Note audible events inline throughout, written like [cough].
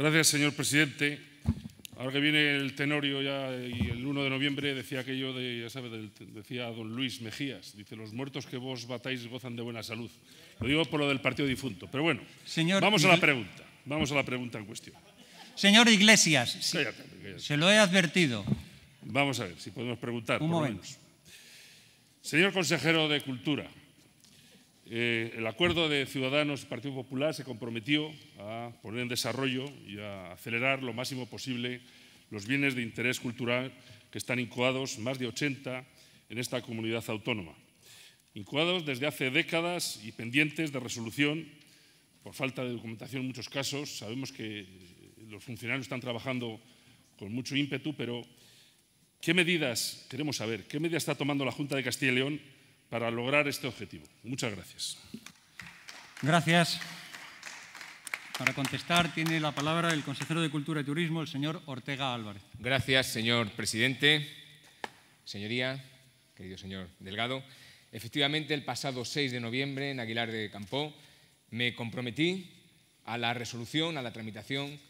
Gracias, señor presidente. Ahora que viene el Tenorio ya y el 1 de noviembre decía aquello de, ya sabe, decía don Luis Mejías, dice, los muertos que vos batáis gozan de buena salud. Lo digo por lo del partido difunto, pero bueno, vamos a la pregunta, vamos a la pregunta en cuestión. Señor Iglesias, se lo he advertido. Vamos a ver si podemos preguntar, por lo Menos. Señor consejero de Cultura, eh, el acuerdo de Ciudadanos y Partido Popular se comprometió a poner en desarrollo y a acelerar lo máximo posible los bienes de interés cultural que están incoados, más de 80, en esta comunidad autónoma. Incoados desde hace décadas y pendientes de resolución, por falta de documentación en muchos casos. Sabemos que eh, los funcionarios están trabajando con mucho ímpetu, pero ¿qué medidas, queremos saber, qué medidas está tomando la Junta de Castilla y León para lograr este objetivo. Muchas gracias. Gracias. Para contestar tiene la palabra el consejero de Cultura y Turismo, el señor Ortega Álvarez. Gracias, señor presidente. Señoría, querido señor Delgado, efectivamente el pasado 6 de noviembre en Aguilar de Campó me comprometí a la resolución, a la tramitación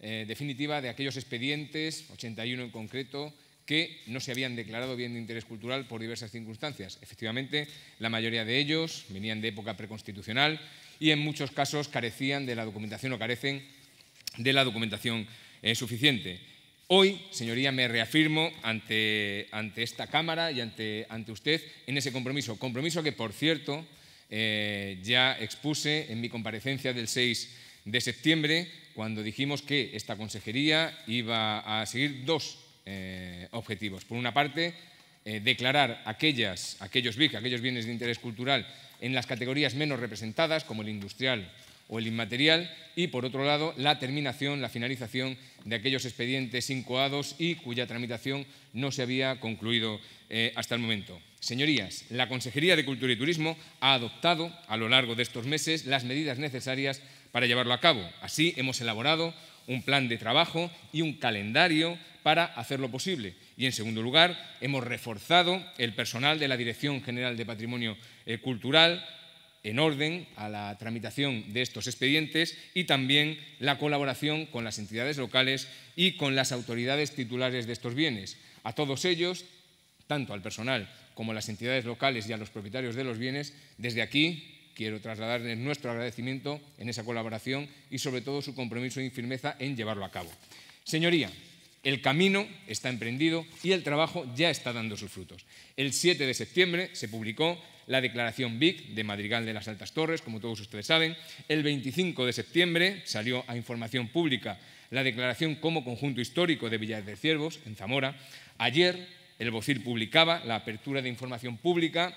eh, definitiva de aquellos expedientes, 81 en concreto, que no se habían declarado bien de interés cultural por diversas circunstancias. Efectivamente, la mayoría de ellos venían de época preconstitucional y en muchos casos carecían de la documentación o carecen de la documentación eh, suficiente. Hoy, señoría, me reafirmo ante, ante esta Cámara y ante, ante, usted en ese compromiso. Compromiso que, por cierto, eh, ya expuse en mi comparecencia del 6 de septiembre, cuando dijimos que esta consejería iba a seguir dos eh, objetivos. Por una parte, eh, declarar aquellas, aquellos aquellos bienes de interés cultural, en las categorías menos representadas, como el industrial o el inmaterial, y por otro lado, la terminación, la finalización de aquellos expedientes incoados y cuya tramitación no se había concluido eh, hasta el momento. Señorías, la Consejería de Cultura y Turismo ha adoptado a lo largo de estos meses las medidas necesarias para llevarlo a cabo. Así, hemos elaborado un plan de trabajo y un calendario para hacerlo posible. Y en segundo lugar, hemos reforzado el personal de la Dirección General de Patrimonio eh, Cultural en orden a la tramitación de estos expedientes y también la colaboración con las entidades locales y con las autoridades titulares de estos bienes. A todos ellos, tanto al personal como a las entidades locales y a los propietarios de los bienes, desde aquí quiero trasladarles nuestro agradecimiento en esa colaboración y sobre todo su compromiso y firmeza en llevarlo a cabo. Señoría, el camino está emprendido y el trabajo ya está dando sus frutos. El 7 de septiembre se publicó la declaración BIC de Madrigal de las Altas Torres, como todos ustedes saben. El 25 de septiembre salió a información pública la declaración como conjunto histórico de Villar de Ciervos, en Zamora. Ayer el Bocir publicaba la apertura de información pública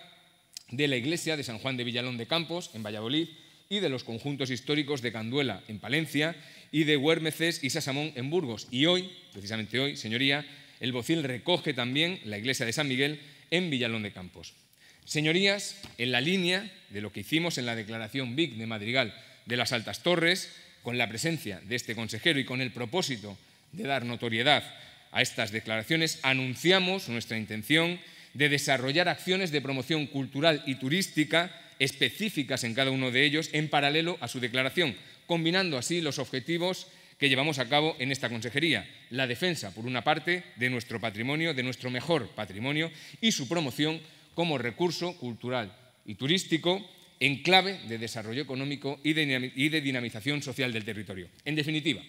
de la iglesia de San Juan de Villalón de Campos, en Valladolid, y de los conjuntos históricos de Canduela en Palencia y de Huérmeces y Sasamón en Burgos. Y hoy, precisamente hoy, señoría, el bocil recoge también la iglesia de San Miguel en Villalón de Campos. Señorías, en la línea de lo que hicimos en la declaración BIC de Madrigal de las Altas Torres, con la presencia de este consejero y con el propósito de dar notoriedad a estas declaraciones, anunciamos nuestra intención de desarrollar acciones de promoción cultural y turística específicas en cada uno de ellos en paralelo a su declaración, combinando así los objetivos que llevamos a cabo en esta consejería. La defensa, por una parte, de nuestro patrimonio, de nuestro mejor patrimonio, y su promoción como recurso cultural y turístico en clave de desarrollo económico y de, dinamización social del territorio. En definitiva,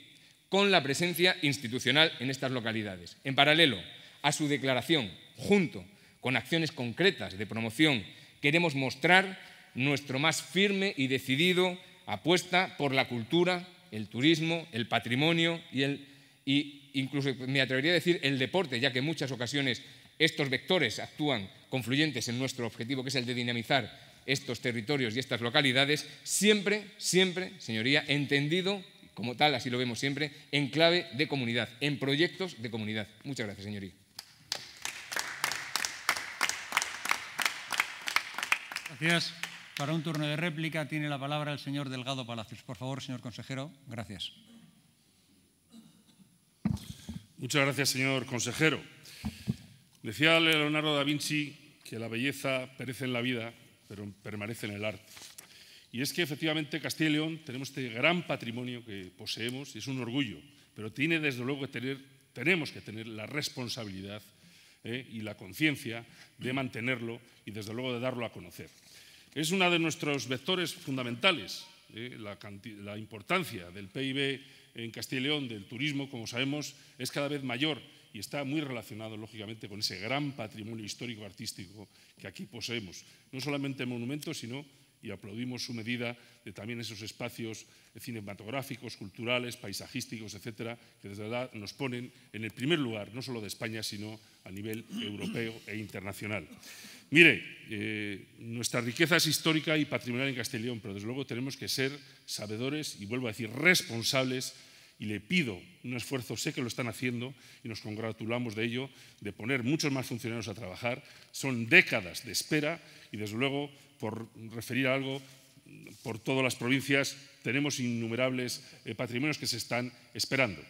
con la presencia institucional en estas localidades. En paralelo a su declaración, junto con acciones concretas de promoción, queremos mostrar nuestro más firme y decidido apuesta por la cultura, el turismo, el patrimonio y el y incluso me atrevería a decir el deporte, ya que en muchas ocasiones estos vectores actúan confluyentes en nuestro objetivo, que es el de dinamizar estos territorios y estas localidades, siempre, siempre, señoría, entendido como tal, así lo vemos siempre, en clave de comunidad, en proyectos de comunidad. Muchas gracias, señoría. Para un turno de réplica tiene la palabra el señor Delgado Palacios. Por favor, señor consejero, gracias. Muchas gracias, señor consejero. Decía Leonardo da Vinci que la belleza perece en la vida, pero permanece en el arte. Y es que efectivamente Castilla y León tenemos este gran patrimonio que poseemos y es un orgullo, pero tiene desde luego tener, tenemos que tener la responsabilidad eh, y la conciencia de mantenerlo y desde luego de darlo a conocer. Es uno de nuestros vectores fundamentales, ¿eh? la, la, importancia del PIB en Castilla y León, del turismo, como sabemos, es cada vez mayor y está muy relacionado, lógicamente, con ese gran patrimonio histórico-artístico que aquí poseemos. No solamente monumentos, sino y aplaudimos su medida de también esos espacios cinematográficos, culturales, paisajísticos, etcétera, que desde verdad nos ponen en el primer lugar, no solo de España, sino a nivel [clears throat] europeo e internacional. Mire, eh, nuestra riqueza es histórica y patrimonial en Castellón, pero desde luego tenemos que ser sabedores y, vuelvo a decir, responsables y le pido un esfuerzo, sé que lo están haciendo y nos congratulamos de ello, de poner muchos más funcionarios a trabajar. Son décadas de espera y desde luego, por referir a algo, por todas las provincias tenemos innumerables eh, patrimonios que se están esperando.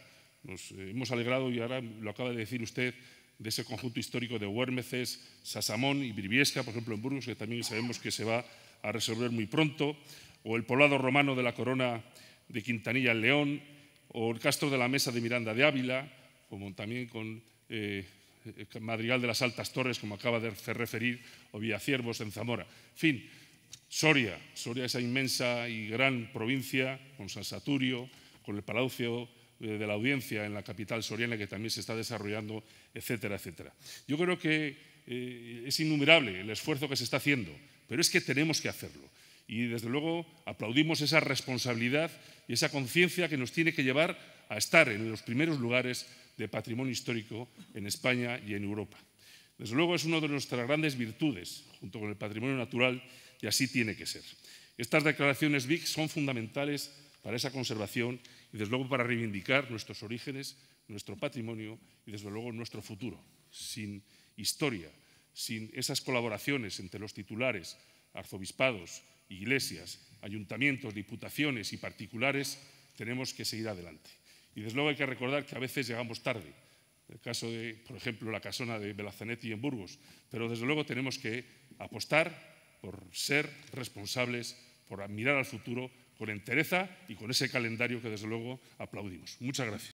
Nos eh, hemos alegrado, y ahora lo acaba de decir usted, de ese conjunto histórico de Huérmeces, Sasamón y Briviesca, por ejemplo, en Burgos, que también sabemos que se va a resolver muy pronto, o el poblado romano de la corona de Quintanilla en León, o el Castro de la Mesa de Miranda de Ávila, como también con eh, eh, Madrigal de las Altas Torres, como acaba de referir, o Villaciervos en Zamora. En fin, Soria, Soria esa inmensa y gran provincia, con San Saturio, con el Palacio eh, de la Audiencia en la capital soriana, que también se está desarrollando, etcétera, etcétera. Yo creo que es innumerable el esfuerzo que se está haciendo, pero es que tenemos que hacerlo. Y desde luego aplaudimos esa responsabilidad y esa conciencia que nos tiene que llevar a estar en los primeros lugares de patrimonio histórico en España y en Europa. Desde luego es una de nuestras grandes virtudes, junto con el patrimonio natural, y así tiene que ser. Estas declaraciones BIC son fundamentales para esa conservación y desde luego para reivindicar nuestros orígenes, nuestro patrimonio y desde luego nuestro futuro. Sin historia, sin esas colaboraciones entre los titulares, arzobispados, iglesias, ayuntamientos, diputaciones y particulares, tenemos que seguir adelante. Y desde luego hay que recordar que a veces llegamos tarde. El caso de, por ejemplo, la casona de Belazanetti en Burgos. Pero desde luego tenemos que apostar por ser responsables, por mirar al futuro con entereza y con ese calendario que desde luego aplaudimos. Muchas gracias.